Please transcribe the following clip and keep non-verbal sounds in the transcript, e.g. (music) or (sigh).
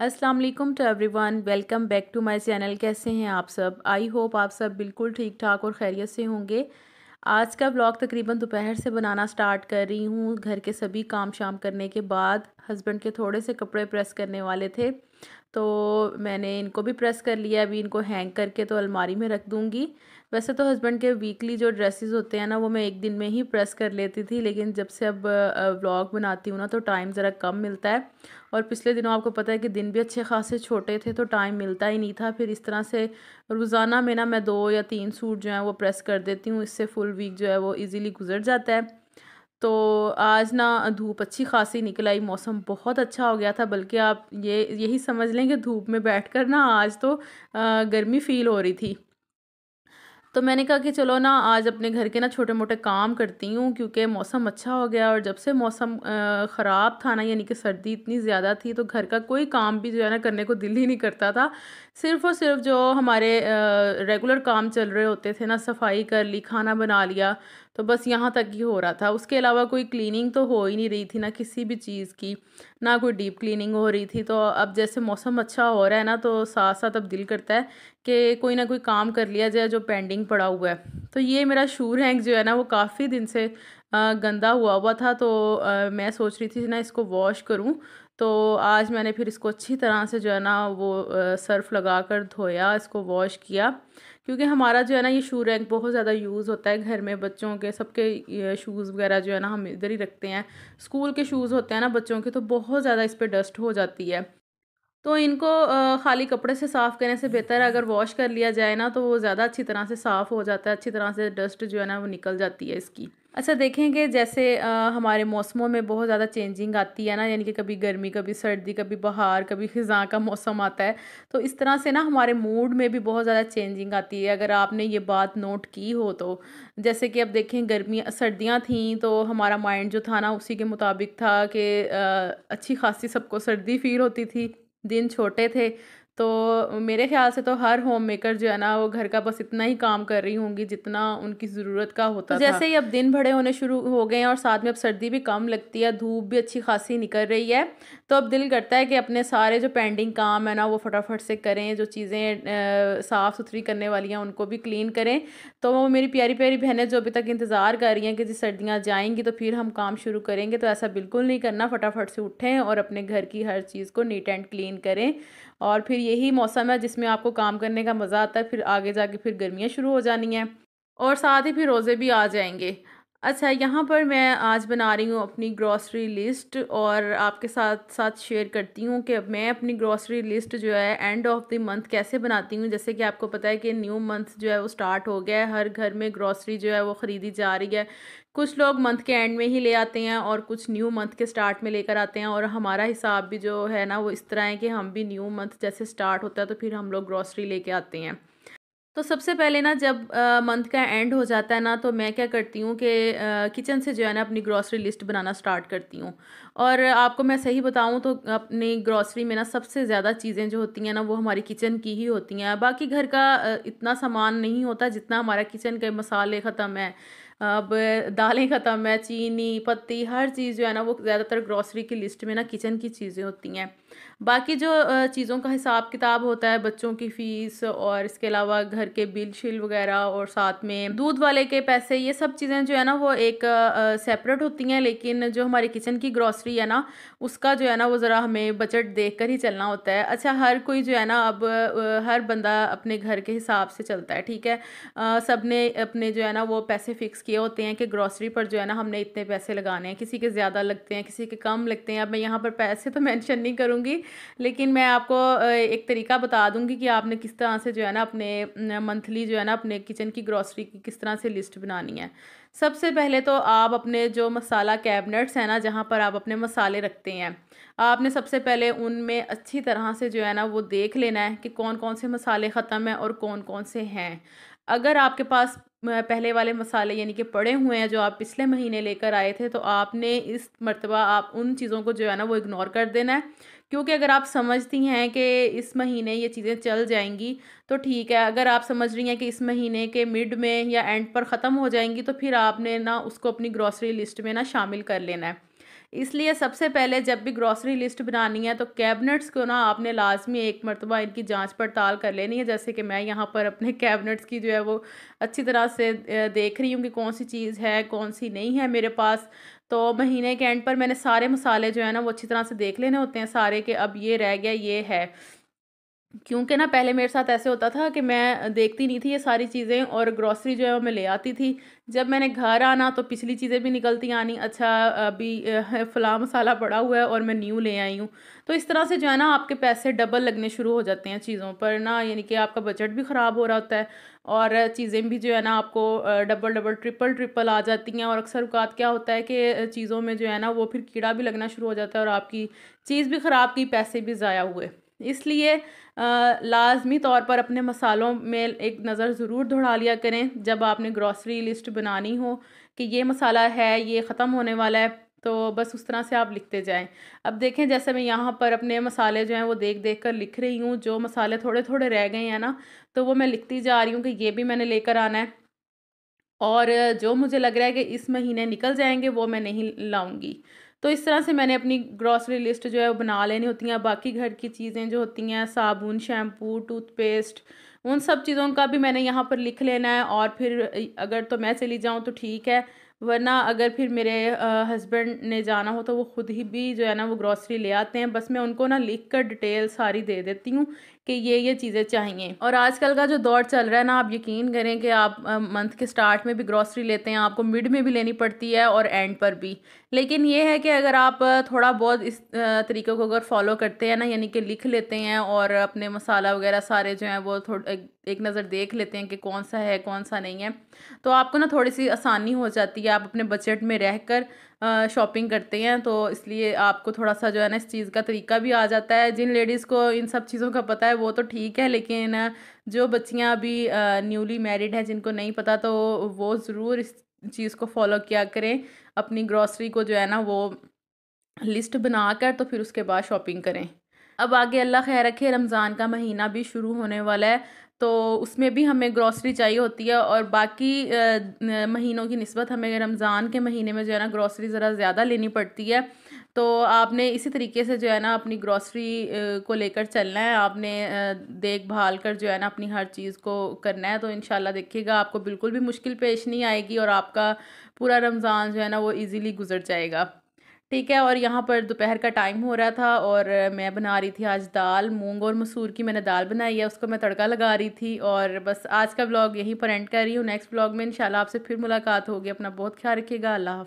अस्सलाम वालेकुम to everyone welcome back to my channel कैसे हैं आप सब आई होप आप सब बिल्कुल ठीक ठाक और खैरियत से होंगे आज का ब्लॉग तकरीबन दोपहर से बनाना स्टार्ट कर रही हूँ घर के सभी काम शाम करने के बाद हस्बैंड के थोड़े से कपड़े प्रेस करने वाले थे तो मैंने इनको भी प्रेस कर लिया अभी इनको हैंग करके तो अलमारी में रख दूँगी वैसे तो हस्बैंड के वीकली जो ड्रेसेस होते हैं ना वो मैं एक दिन में ही प्रेस कर लेती थी लेकिन जब से अब व्लॉग बनाती हूँ ना तो टाइम ज़रा कम मिलता है और पिछले दिनों आपको पता है कि दिन भी अच्छे खासे छोटे थे तो टाइम मिलता ही नहीं था फिर इस तरह से रोज़ाना में ना मैं दो या तीन सूट जो है वो प्रेस कर देती हूँ इससे फुल वीक जो है वो ईज़िली गुजर जाता है तो आज ना धूप अच्छी खासी निकल आई मौसम बहुत अच्छा हो गया था बल्कि आप ये यही समझ लें कि धूप में बैठ कर ना आज तो गर्मी फील हो रही थी तो मैंने कहा कि चलो ना आज अपने घर के ना छोटे मोटे काम करती हूँ क्योंकि मौसम अच्छा हो गया और जब से मौसम ख़राब था ना यानी कि सर्दी इतनी ज़्यादा थी तो घर का कोई काम भी जो है ना करने को दिल ही नहीं करता था सिर्फ़ और सिर्फ जो हमारे रेगुलर काम चल रहे होते थे ना सफाई कर ली खाना बना लिया तो बस यहाँ तक ही हो रहा था उसके अलावा कोई क्लीनिंग तो हो ही नहीं रही थी ना किसी भी चीज़ की ना कोई डीप क्लीनिंग हो रही थी तो अब जैसे मौसम अच्छा हो रहा है ना तो साथ साथ अब दिल करता है कि कोई ना कोई काम कर लिया जाए जो पेंडिंग पड़ा हुआ है तो ये मेरा शूर हैंक जो है ना वो काफ़ी दिन से गंदा हुआ हुआ था तो मैं सोच रही थी ना इसको वॉश करूँ तो आज मैंने फिर इसको अच्छी तरह से जो है ना वो सर्फ़ लगा कर धोया इसको वॉश किया क्योंकि हमारा जो है ना ये शू रैंक बहुत ज़्यादा यूज़ होता है घर में बच्चों के सबके शूज़ वगैरह जो है ना हम इधर ही रखते हैं स्कूल के शूज़ होते हैं ना बच्चों के तो बहुत ज़्यादा इस पर डस्ट हो जाती है तो इनको खाली कपड़े से साफ़ करने से बेहतर है अगर वॉश कर लिया जाए ना तो वो ज़्यादा अच्छी तरह से साफ़ हो जाता है अच्छी तरह से डस्ट जो है ना वो निकल जाती है इसकी अच्छा देखेंगे जैसे आ, हमारे मौसमों में बहुत ज़्यादा चेंजिंग आती है ना यानी कि कभी गर्मी कभी सर्दी कभी बहार कभी ख़ज़ा का मौसम आता है तो इस तरह से ना हमारे मूड में भी बहुत ज़्यादा चेंजिंग आती है अगर आपने ये बात नोट की हो तो जैसे कि अब देखें गर्मी सर्दियाँ थीं तो हमारा माइंड जो था ना उसी के मुताबिक था कि अच्छी खासी सबको सर्दी फील होती थी दिन छोटे थे तो मेरे ख्याल से तो हर होम मेकर जो है ना वो घर का बस इतना ही काम कर रही होंगी जितना उनकी ज़रूरत का होता तो जैसे ही अब दिन भड़े होने शुरू हो गए हैं और साथ में अब सर्दी भी कम लगती है धूप भी अच्छी खासी निकल रही है तो अब दिल करता है कि अपने सारे जो पेंडिंग काम है ना वो फटाफट से करें जो चीज़ें साफ़ सुथरी करने वाली हैं उनको भी क्लीन करें तो वो मेरी प्यारी प्यारी बहनें जो अभी तक इंतज़ार कर रही हैं कि जी सर्दियाँ जाएंगी तो फिर हम काम शुरू करेंगे तो ऐसा बिल्कुल नहीं करना फटाफट से उठें और अपने घर की हर चीज़ को नीट एंड क्लीन करें और फिर यही मौसम है जिसमें आपको काम करने का मज़ा आता है फिर आगे जाके फिर गर्मियाँ शुरू हो जानी हैं और साथ ही फिर रोज़े भी आ जाएंगे अच्छा यहाँ पर मैं आज बना रही हूँ अपनी ग्रॉसरी लिस्ट और आपके साथ साथ शेयर करती हूँ कि मैं अपनी ग्रॉसरी लिस्ट जो है एंड ऑफ द मंथ कैसे बनाती हूँ जैसे कि आपको पता है कि न्यू मंथ जो है वो स्टार्ट हो गया है हर घर में ग्रॉसरी जो है वो ख़रीदी जा रही है कुछ लोग मंथ के एंड में ही ले आते हैं और कुछ न्यू मंथ के स्टार्ट में लेकर आते हैं और हमारा हिसाब भी जो है ना वो इस तरह है कि हम भी न्यू मंथ जैसे स्टार्ट होता है तो फिर हम लोग ग्रॉसरी ले आते हैं तो सबसे पहले ना जब मंथ का एंड हो जाता है ना तो मैं क्या करती हूँ कि किचन से जो है ना अपनी ग्रॉसरी लिस्ट बनाना स्टार्ट करती हूँ और आपको मैं सही बताऊँ तो अपनी ग्रॉसरी में ना सबसे ज़्यादा चीज़ें जो होती हैं ना वो हमारी किचन की ही होती हैं बाकी घर का इतना सामान नहीं होता जितना हमारा किचन के मसाले ख़त्म है अब दालें ख़त्म है चीनी पत्ती हर चीज़ जो है ना वो ज़्यादातर ग्रॉसरी की लिस्ट में ना किचन की चीज़ें होती हैं बाकी जो चीज़ों का हिसाब किताब होता है बच्चों की फ़ीस और इसके अलावा घर के बिल शिल वगैरह और साथ में दूध वाले के पैसे ये सब चीज़ें जो है ना वो एक सेपरेट होती हैं लेकिन जो हमारी किचन की ग्रॉसरी है ना उसका जो है ना वो ज़रा हमें बजट देख कर ही चलना होता है अच्छा हर कोई जो है ना अब हर बंदा अपने घर के हिसाब से चलता है ठीक है सब ने अपने जो है ना वो पैसे फ़िक्स किए होते हैं कि ग्रॉसरी पर जो है ना हमने इतने पैसे लगाने हैं किसी के ज़्यादा लगते हैं किसी के कम लगते हैं अब मैं यहाँ पर पैसे तो मेंशन (laughs) नहीं करूँगी लेकिन मैं आपको एक तरीका बता दूँगी कि आपने किस तरह से जो है ना अपने मंथली जो है ना अपने किचन की ग्रॉसरी की किस तरह से लिस्ट बनानी है सबसे पहले तो आप अपने जो मसाला कैबिनेट्स हैं ना जहाँ पर आप अपने मसाले रखते हैं आपने सबसे पहले उनमें अच्छी तरह से जो है ना वो देख लेना है कि कौन कौन से मसाले ख़त्म हैं और कौन कौन से हैं अगर आपके पास पहले वाले मसाले यानी कि पड़े हुए हैं जो आप पिछले महीने लेकर आए थे तो आपने इस मरतबा आप उन चीज़ों को जो है ना वो इग्नोर कर देना है क्योंकि अगर आप समझती हैं कि इस महीने ये चीज़ें चल जाएंगी तो ठीक है अगर आप समझ रही हैं कि इस महीने के मिड में या एंड पर ख़त्म हो जाएंगी तो फिर आपने ना उसको अपनी ग्रॉसरी लिस्ट में ना शामिल कर लेना है इसलिए सबसे पहले जब भी ग्रॉसरी लिस्ट बनानी है तो कैबिनेट्स को ना आपने लाजमी एक मरतबा इनकी जांच पड़ताल कर लेनी है जैसे कि मैं यहाँ पर अपने कैबिनेट्स की जो है वो अच्छी तरह से देख रही हूँ कि कौन सी चीज़ है कौन सी नहीं है मेरे पास तो महीने के एंड पर मैंने सारे मसाले जो है ना वो अच्छी तरह से देख लेने होते हैं सारे के अब ये रह गया ये है क्योंकि ना पहले मेरे साथ ऐसे होता था कि मैं देखती नहीं थी ये सारी चीज़ें और ग्रॉसरी जो है वो मैं ले आती थी जब मैंने घर आना तो पिछली चीज़ें भी निकलती आनी अच्छा अभी फला मसाला पड़ा हुआ है और मैं न्यू ले आई हूँ तो इस तरह से जो है ना आपके पैसे डबल लगने शुरू हो जाते हैं चीज़ों पर ना यानी कि आपका बजट भी ख़राब हो रहा होता है और चीज़ें भी जो है ना आपको डबल डबल ट्रिपल ट्रिपल आ जाती हैं और अक्सर उकात क्या होता है कि चीज़ों में जो है ना वो फिर कीड़ा भी लगना शुरू हो जाता है और आपकी चीज़ भी ख़राब की पैसे भी ज़ाया हुए इसलिए लाजमी तौर पर अपने मसालों में एक नज़र ज़रूर दौड़ा लिया करें जब आपने ग्रॉसरी लिस्ट बनानी हो कि ये मसाला है ये ख़त्म होने वाला है तो बस उस तरह से आप लिखते जाएं अब देखें जैसे मैं यहाँ पर अपने मसाले जो हैं वो देख देख कर लिख रही हूँ जो मसाले थोड़े थोड़े रह गए हैं ना तो वो मैं लिखती जा रही हूँ कि ये भी मैंने लेकर आना है और जो मुझे लग रहा है कि इस महीने निकल जाएंगे वो मैं नहीं लाऊँगी तो इस तरह से मैंने अपनी ग्रॉसरी लिस्ट जो है वो बना लेनी होती हैं बाकी घर की चीज़ें जो होती हैं साबुन शैम्पू टूथपेस्ट उन सब चीज़ों का भी मैंने यहाँ पर लिख लेना है और फिर अगर तो मैं चली जाऊँ तो ठीक है वरना अगर फिर मेरे हस्बैंड ने जाना हो तो वो ख़ुद ही भी जो है ना वो ग्रॉसरी ले आते हैं बस मैं उनको ना लिख कर डिटेल सारी दे देती हूँ कि ये ये चीज़ें चाहिए और आजकल का जो दौर चल रहा है ना आप यकीन करें कि आप मंथ के स्टार्ट में भी ग्रॉसरी लेते हैं आपको मिड में भी लेनी पड़ती है और एंड पर भी लेकिन ये है कि अगर आप थोड़ा बहुत इस तरीके को अगर फॉलो करते हैं ना यानी कि लिख लेते हैं और अपने मसाला वगैरह सारे जो हैं वो थोड़ा एक नज़र देख लेते हैं कि कौन सा है कौन सा नहीं है तो आपको ना थोड़ी सी आसानी हो जाती है आप अपने बजट में रह कर शॉपिंग करते हैं तो इसलिए आपको थोड़ा सा जो है ना इस चीज़ का तरीका भी आ जाता है जिन लेडीज़ को इन सब चीज़ों का पता है वो तो ठीक है लेकिन जो बच्चियाँ अभी न्यूली मैरिड हैं जिनको नहीं पता तो वो ज़रूर इस चीज़ को फॉलो किया करें अपनी ग्रॉसरी को जो है ना वो लिस्ट बना कर तो फिर उसके बाद शॉपिंग करें अब आगे अल्लाह खैर रखे रमज़ान का महीना भी शुरू होने वाला है तो उसमें भी हमें ग्रॉसरी चाहिए होती है और बाकी महीनों की नस्बत हमें रमज़ान के महीने में जो है ना ग्रॉसरी ज़रा ज़्यादा लेनी पड़ती है तो आपने इसी तरीके से जो है ना अपनी ग्रॉसरी को लेकर चलना है आपने देखभाल कर जो है ना अपनी हर चीज़ को करना है तो इन देखिएगा आपको बिल्कुल भी मुश्किल पेश नहीं आएगी और आपका पूरा रमज़ान जो है ना वो ईज़िली गुजर जाएगा ठीक है और यहाँ पर दोपहर का टाइम हो रहा था और मैं बना रही थी आज दाल मूंग और मसूर की मैंने दाल बनाई है उसको मैं तड़का लगा रही थी और बस आज का ब्लॉग यहीं पर एंड कर रही हूँ नेक्स्ट ब्लॉग में इंशाल्लाह आपसे फिर मुलाकात होगी अपना बहुत ख्याल रखिएगा अल्लाह